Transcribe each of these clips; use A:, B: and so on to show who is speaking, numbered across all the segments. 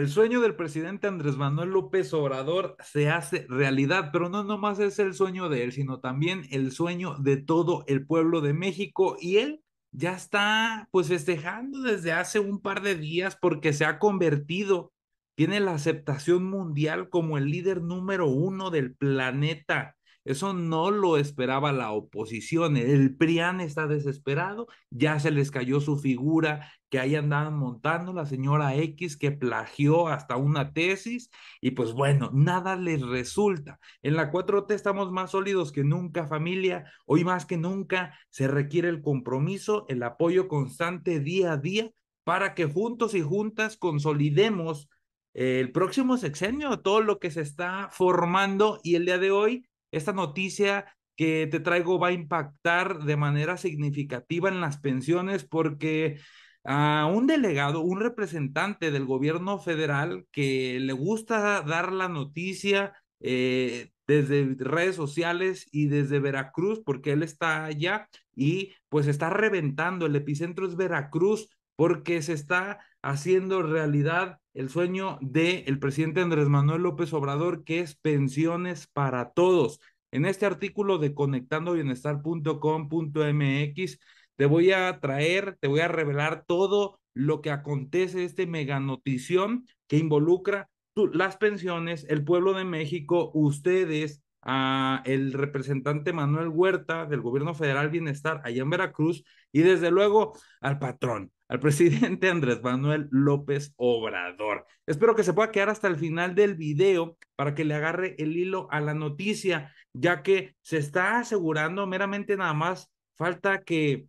A: El sueño del presidente Andrés Manuel López Obrador se hace realidad, pero no nomás es el sueño de él, sino también el sueño de todo el pueblo de México y él ya está pues festejando desde hace un par de días porque se ha convertido, tiene la aceptación mundial como el líder número uno del planeta. Eso no lo esperaba la oposición. El PRIAN está desesperado, ya se les cayó su figura que ahí andaban montando, la señora X que plagió hasta una tesis y pues bueno, nada les resulta. En la 4T estamos más sólidos que nunca familia, hoy más que nunca se requiere el compromiso, el apoyo constante día a día para que juntos y juntas consolidemos eh, el próximo sexenio, todo lo que se está formando y el día de hoy esta noticia que te traigo va a impactar de manera significativa en las pensiones porque a un delegado, un representante del gobierno federal que le gusta dar la noticia eh, desde redes sociales y desde Veracruz, porque él está allá y pues está reventando, el epicentro es Veracruz, porque se está haciendo realidad el sueño del presidente Andrés Manuel López Obrador, que es pensiones para todos. En este artículo de conectandobienestar.com.mx te voy a traer, te voy a revelar todo lo que acontece, este mega notición que involucra las pensiones, el pueblo de México, ustedes, a el representante Manuel Huerta del gobierno federal Bienestar allá en Veracruz y desde luego al patrón, al presidente Andrés Manuel López Obrador. Espero que se pueda quedar hasta el final del video para que le agarre el hilo a la noticia, ya que se está asegurando meramente nada más falta que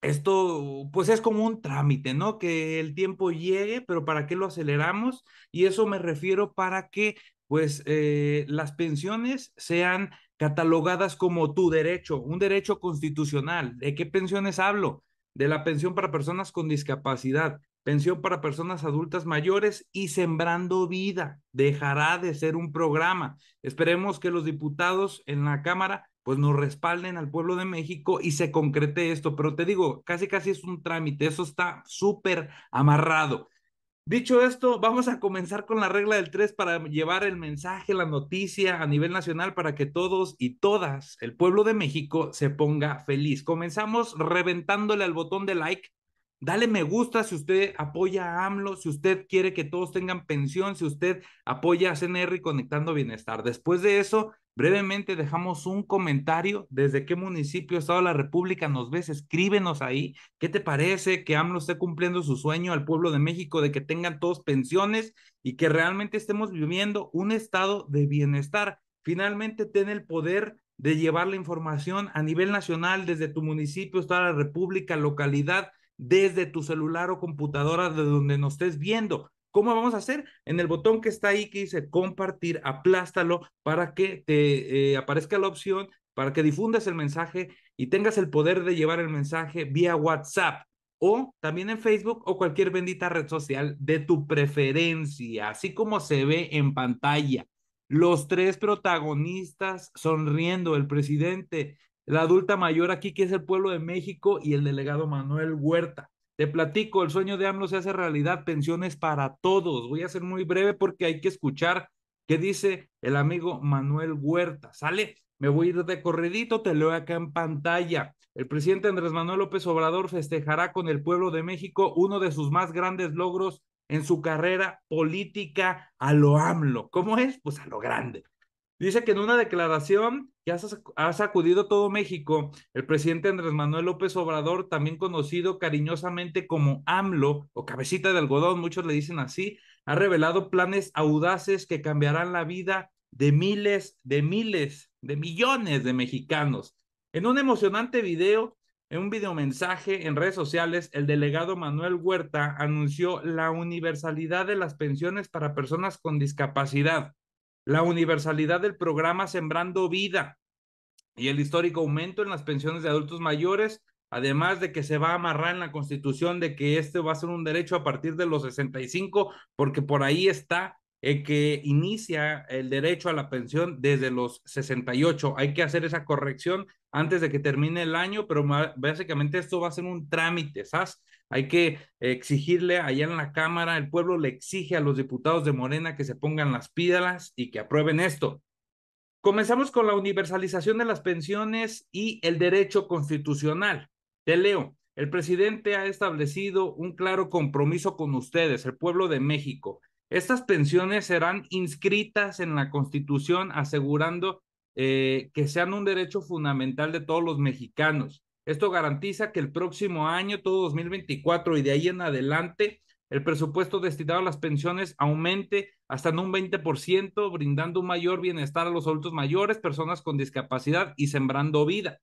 A: esto, pues es como un trámite, ¿no? Que el tiempo llegue, pero ¿para qué lo aceleramos? Y eso me refiero para que, pues, eh, las pensiones sean catalogadas como tu derecho, un derecho constitucional. ¿De qué pensiones hablo? de la pensión para personas con discapacidad, pensión para personas adultas mayores y Sembrando Vida. Dejará de ser un programa. Esperemos que los diputados en la Cámara pues nos respalden al pueblo de México y se concrete esto. Pero te digo, casi casi es un trámite, eso está súper amarrado. Dicho esto, vamos a comenzar con la regla del 3 para llevar el mensaje, la noticia a nivel nacional para que todos y todas, el pueblo de México, se ponga feliz. Comenzamos reventándole al botón de like Dale me gusta si usted apoya a AMLO, si usted quiere que todos tengan pensión, si usted apoya a CNR y Conectando Bienestar. Después de eso, brevemente dejamos un comentario desde qué municipio, estado de la República nos ves, escríbenos ahí. ¿Qué te parece que AMLO esté cumpliendo su sueño al pueblo de México de que tengan todos pensiones y que realmente estemos viviendo un estado de bienestar? Finalmente, ten el poder de llevar la información a nivel nacional desde tu municipio, estado de la República, localidad desde tu celular o computadora, de donde nos estés viendo. ¿Cómo vamos a hacer? En el botón que está ahí que dice compartir, aplástalo para que te eh, aparezca la opción, para que difundas el mensaje y tengas el poder de llevar el mensaje vía WhatsApp o también en Facebook o cualquier bendita red social de tu preferencia, así como se ve en pantalla. Los tres protagonistas sonriendo, el presidente, la adulta mayor aquí, que es el pueblo de México, y el delegado Manuel Huerta. Te platico, el sueño de AMLO se hace realidad, pensiones para todos. Voy a ser muy breve porque hay que escuchar qué dice el amigo Manuel Huerta. Sale, me voy a ir de corredito, te leo acá en pantalla. El presidente Andrés Manuel López Obrador festejará con el pueblo de México uno de sus más grandes logros en su carrera política a lo AMLO. ¿Cómo es? Pues a lo grande. Dice que en una declaración que ha sacudido todo México, el presidente Andrés Manuel López Obrador, también conocido cariñosamente como AMLO o cabecita de algodón, muchos le dicen así, ha revelado planes audaces que cambiarán la vida de miles, de miles, de millones de mexicanos. En un emocionante video, en un videomensaje en redes sociales, el delegado Manuel Huerta anunció la universalidad de las pensiones para personas con discapacidad la universalidad del programa Sembrando Vida y el histórico aumento en las pensiones de adultos mayores, además de que se va a amarrar en la constitución de que este va a ser un derecho a partir de los 65, porque por ahí está el eh, que inicia el derecho a la pensión desde los 68. Hay que hacer esa corrección antes de que termine el año, pero básicamente esto va a ser un trámite, ¿sabes? Hay que exigirle allá en la Cámara, el pueblo le exige a los diputados de Morena que se pongan las pídalas y que aprueben esto. Comenzamos con la universalización de las pensiones y el derecho constitucional. Te leo. El presidente ha establecido un claro compromiso con ustedes, el pueblo de México. Estas pensiones serán inscritas en la Constitución asegurando eh, que sean un derecho fundamental de todos los mexicanos. Esto garantiza que el próximo año, todo 2024 y de ahí en adelante, el presupuesto destinado a las pensiones aumente hasta en un 20%, brindando un mayor bienestar a los adultos mayores, personas con discapacidad y sembrando vida.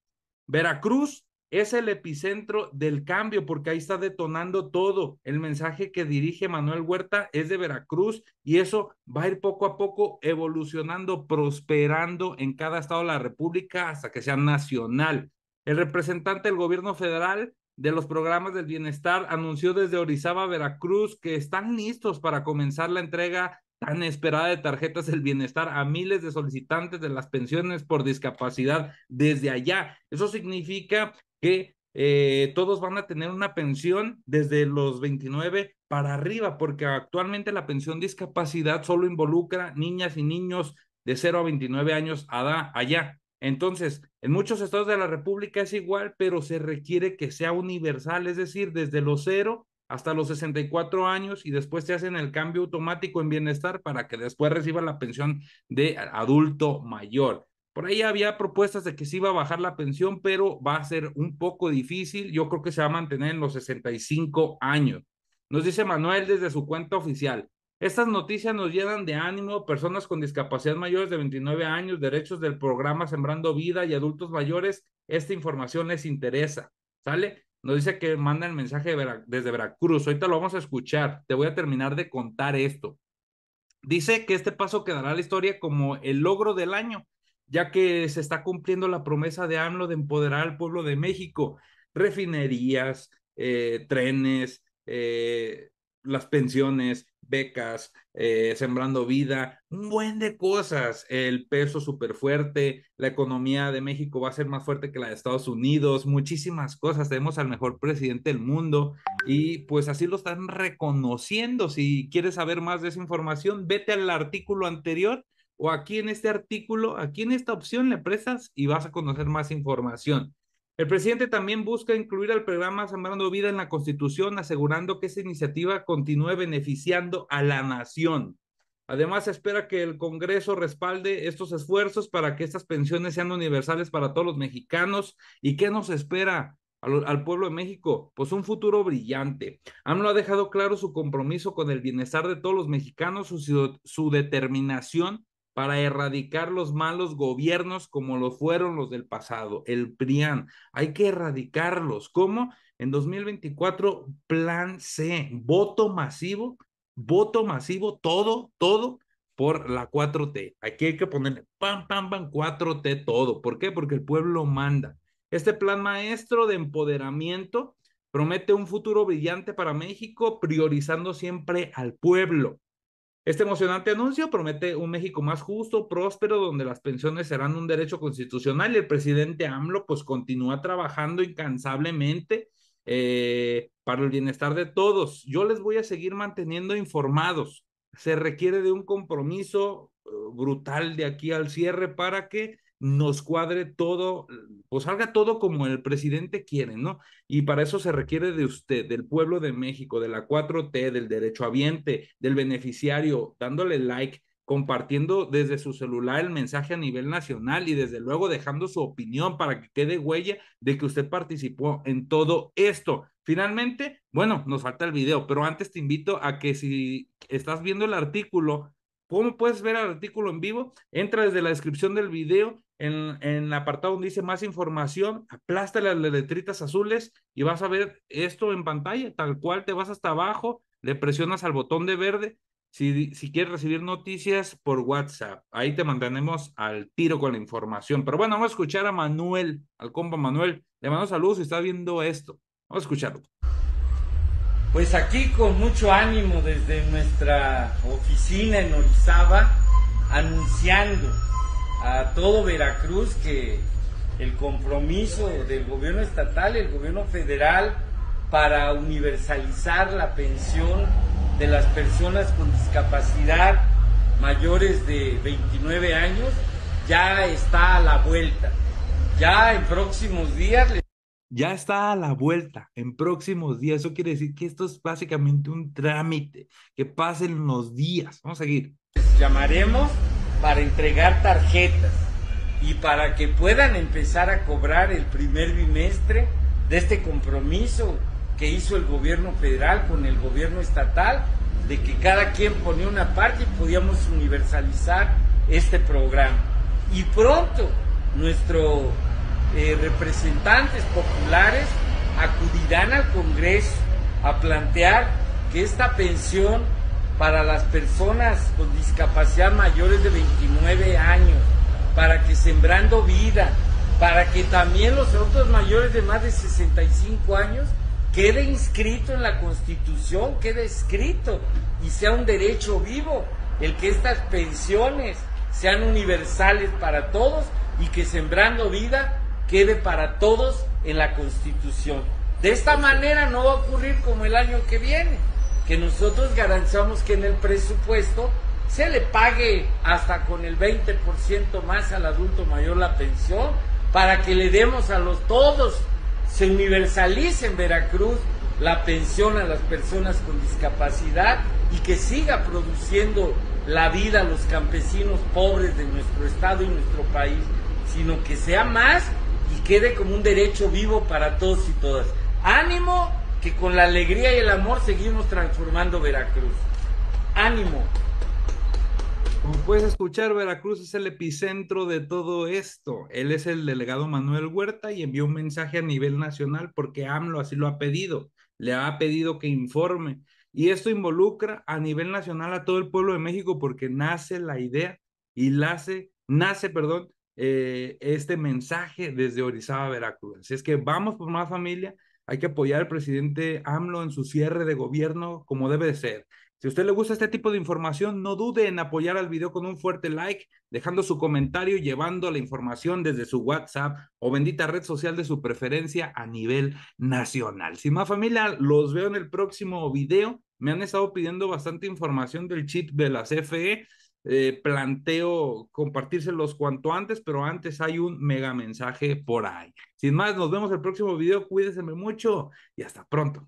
A: Veracruz es el epicentro del cambio porque ahí está detonando todo. El mensaje que dirige Manuel Huerta es de Veracruz y eso va a ir poco a poco evolucionando, prosperando en cada estado de la República hasta que sea nacional. El representante del gobierno federal de los programas del bienestar anunció desde Orizaba, Veracruz, que están listos para comenzar la entrega tan esperada de tarjetas del bienestar a miles de solicitantes de las pensiones por discapacidad desde allá. Eso significa que eh, todos van a tener una pensión desde los 29 para arriba, porque actualmente la pensión discapacidad solo involucra niñas y niños de 0 a 29 años allá. Entonces, en muchos estados de la República es igual, pero se requiere que sea universal, es decir, desde los 0 hasta los 64 años y después te hacen el cambio automático en bienestar para que después reciba la pensión de adulto mayor. Por ahí había propuestas de que se iba a bajar la pensión, pero va a ser un poco difícil. Yo creo que se va a mantener en los 65 años. Nos dice Manuel desde su cuenta oficial. Estas noticias nos llenan de ánimo. Personas con discapacidad mayores de 29 años, derechos del programa Sembrando Vida y adultos mayores, esta información les interesa. ¿Sale? Nos dice que manda el mensaje desde Veracruz. Ahorita lo vamos a escuchar. Te voy a terminar de contar esto. Dice que este paso quedará en la historia como el logro del año ya que se está cumpliendo la promesa de AMLO de empoderar al pueblo de México, refinerías, eh, trenes, eh, las pensiones, becas, eh, sembrando vida, un buen de cosas, el peso súper fuerte, la economía de México va a ser más fuerte que la de Estados Unidos, muchísimas cosas, tenemos al mejor presidente del mundo y pues así lo están reconociendo. Si quieres saber más de esa información, vete al artículo anterior o aquí en este artículo, aquí en esta opción le prestas y vas a conocer más información. El presidente también busca incluir al programa Sembrando Vida en la Constitución, asegurando que esa iniciativa continúe beneficiando a la nación. Además, espera que el Congreso respalde estos esfuerzos para que estas pensiones sean universales para todos los mexicanos. ¿Y qué nos espera? Al, pueblo de México, pues un futuro brillante. AMLO ha dejado claro su compromiso con el bienestar de todos los mexicanos, su, su determinación para erradicar los malos gobiernos como lo fueron los del pasado, el PRIAN. Hay que erradicarlos. ¿Cómo? En 2024, plan C, voto masivo, voto masivo, todo, todo por la 4T. Aquí hay que ponerle pam, pam, pam, 4T todo. ¿Por qué? Porque el pueblo manda. Este plan maestro de empoderamiento promete un futuro brillante para México, priorizando siempre al pueblo. Este emocionante anuncio promete un México más justo, próspero, donde las pensiones serán un derecho constitucional y el presidente AMLO pues continúa trabajando incansablemente eh, para el bienestar de todos. Yo les voy a seguir manteniendo informados. Se requiere de un compromiso eh, brutal de aquí al cierre para que nos cuadre todo, pues salga todo como el presidente quiere, ¿no? Y para eso se requiere de usted, del pueblo de México, de la 4T, del derecho derechohabiente, del beneficiario, dándole like, compartiendo desde su celular el mensaje a nivel nacional y desde luego dejando su opinión para que quede huella de que usted participó en todo esto. Finalmente, bueno, nos falta el video, pero antes te invito a que si estás viendo el artículo, ¿Cómo puedes ver el artículo en vivo? Entra desde la descripción del video, en, en el apartado donde dice más información, aplasta las letritas azules y vas a ver esto en pantalla, tal cual te vas hasta abajo, le presionas al botón de verde si, si, quieres recibir noticias por WhatsApp. Ahí te mantenemos al tiro con la información. Pero bueno, vamos a escuchar a Manuel, al compa Manuel. Le mando saludos si está viendo esto. Vamos a escucharlo. Pues aquí con mucho ánimo desde nuestra
B: oficina en Orizaba, anunciando a todo Veracruz que el compromiso del gobierno estatal, y el gobierno federal, para universalizar la pensión de las personas con discapacidad mayores de 29 años ya está
A: a la vuelta. Ya en próximos días ya está a la vuelta en próximos días. Eso quiere decir que esto es básicamente un trámite, que pasen los días. Vamos a seguir. Llamaremos para entregar tarjetas
B: y para que puedan empezar a cobrar el primer bimestre de este compromiso que hizo el gobierno federal con el gobierno estatal, de que cada quien ponía una parte y podíamos universalizar este programa. Y pronto nuestro eh, representantes populares acudirán al Congreso a plantear que esta pensión para las personas con discapacidad mayores de 29 años, para que Sembrando Vida, para que también los adultos mayores de más de 65 años quede inscrito en la Constitución, quede escrito y sea un derecho vivo el que estas pensiones sean universales para todos y que Sembrando Vida quede para todos en la Constitución. De esta manera no va a ocurrir como el año que viene, que nosotros garantizamos que en el presupuesto se le pague hasta con el 20% más al adulto mayor la pensión, para que le demos a los todos, se universalice en Veracruz la pensión a las personas con discapacidad y que siga produciendo la vida a los campesinos pobres de nuestro estado y nuestro país, sino que sea más y quede como un derecho vivo para todos y todas. Ánimo que con la alegría y el amor seguimos transformando Veracruz. Ánimo.
A: Como puedes escuchar, Veracruz es el epicentro de todo esto. Él es el delegado Manuel Huerta y envió un mensaje a nivel nacional porque AMLO así lo ha pedido. Le ha pedido que informe. Y esto involucra a nivel nacional a todo el pueblo de México porque nace la idea y nace, nace, perdón, eh, este mensaje desde Orizaba, Veracruz. Así es que vamos por más familia, hay que apoyar al presidente AMLO en su cierre de gobierno como debe de ser. Si usted le gusta este tipo de información, no dude en apoyar al video con un fuerte like, dejando su comentario y llevando la información desde su WhatsApp o bendita red social de su preferencia a nivel nacional. si más familia, los veo en el próximo video. Me han estado pidiendo bastante información del chip de las CFE. Eh, planteo compartírselos cuanto antes, pero antes hay un mega mensaje por ahí. Sin más, nos vemos el próximo video, cuídense mucho y hasta pronto.